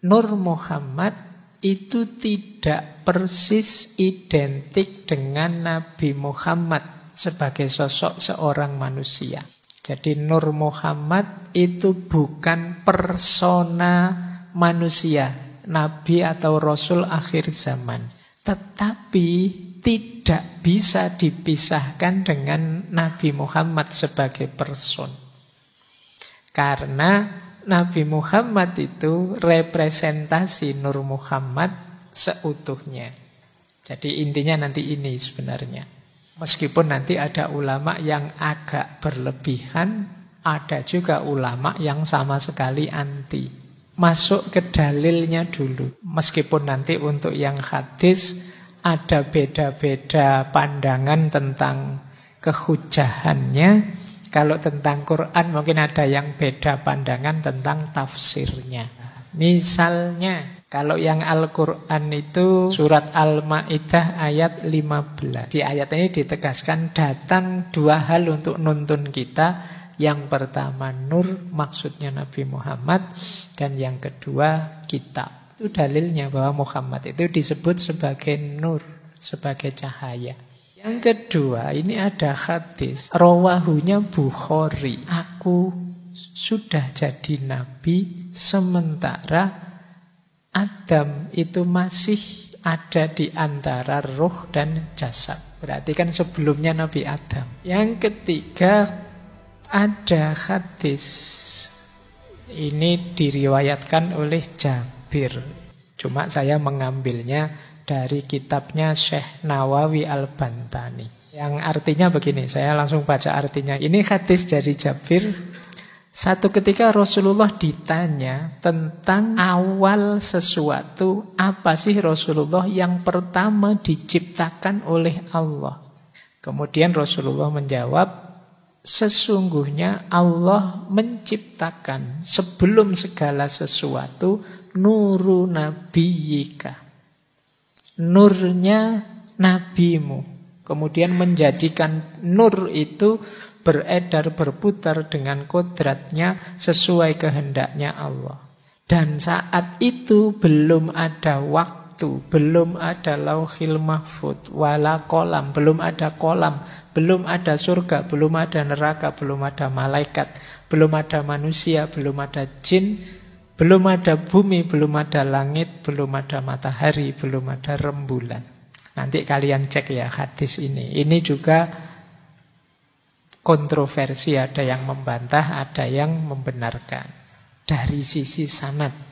Nur Muhammad itu tidak persis identik dengan Nabi Muhammad sebagai sosok seorang manusia. Jadi Nur Muhammad itu bukan persona manusia, nabi atau rasul akhir zaman. Tetapi tidak bisa dipisahkan dengan Nabi Muhammad sebagai person. Karena Nabi Muhammad itu representasi Nur Muhammad seutuhnya. Jadi intinya nanti ini sebenarnya. Meskipun nanti ada ulama yang agak berlebihan, ada juga ulama yang sama sekali anti. Masuk ke dalilnya dulu. Meskipun nanti untuk yang hadis ada beda-beda pandangan tentang kehujahannya, kalau tentang Quran mungkin ada yang beda pandangan tentang tafsirnya. Misalnya kalau yang Al-Quran itu surat Al-Ma'idah ayat 15. Di ayat ini ditegaskan datang dua hal untuk nuntun kita. Yang pertama nur maksudnya Nabi Muhammad dan yang kedua kitab. Itu dalilnya bahwa Muhammad itu disebut sebagai nur, sebagai cahaya. Yang kedua, ini ada hadis. Rawahunya Bukhari. Aku sudah jadi nabi sementara Adam itu masih ada di antara ruh dan jasad. Berarti kan sebelumnya Nabi Adam. Yang ketiga ada hadis. Ini diriwayatkan oleh Jabir. Cuma saya mengambilnya dari kitabnya Syekh Nawawi Al-Bantani. Yang artinya begini, saya langsung baca artinya. Ini hadis dari Jabir. Satu ketika Rasulullah ditanya tentang awal sesuatu, apa sih Rasulullah yang pertama diciptakan oleh Allah? Kemudian Rasulullah menjawab, sesungguhnya Allah menciptakan sebelum segala sesuatu nuru nabiyika nurnya nabimu. Kemudian menjadikan nur itu beredar berputar dengan kodratnya sesuai kehendaknya Allah. Dan saat itu belum ada waktu, belum ada lauhil mahfud, wala kolam, belum ada kolam, belum ada surga, belum ada neraka, belum ada malaikat, belum ada manusia, belum ada jin, belum ada bumi, belum ada langit, belum ada matahari, belum ada rembulan. Nanti kalian cek ya hadis ini. Ini juga kontroversi, ada yang membantah, ada yang membenarkan. Dari sisi sanat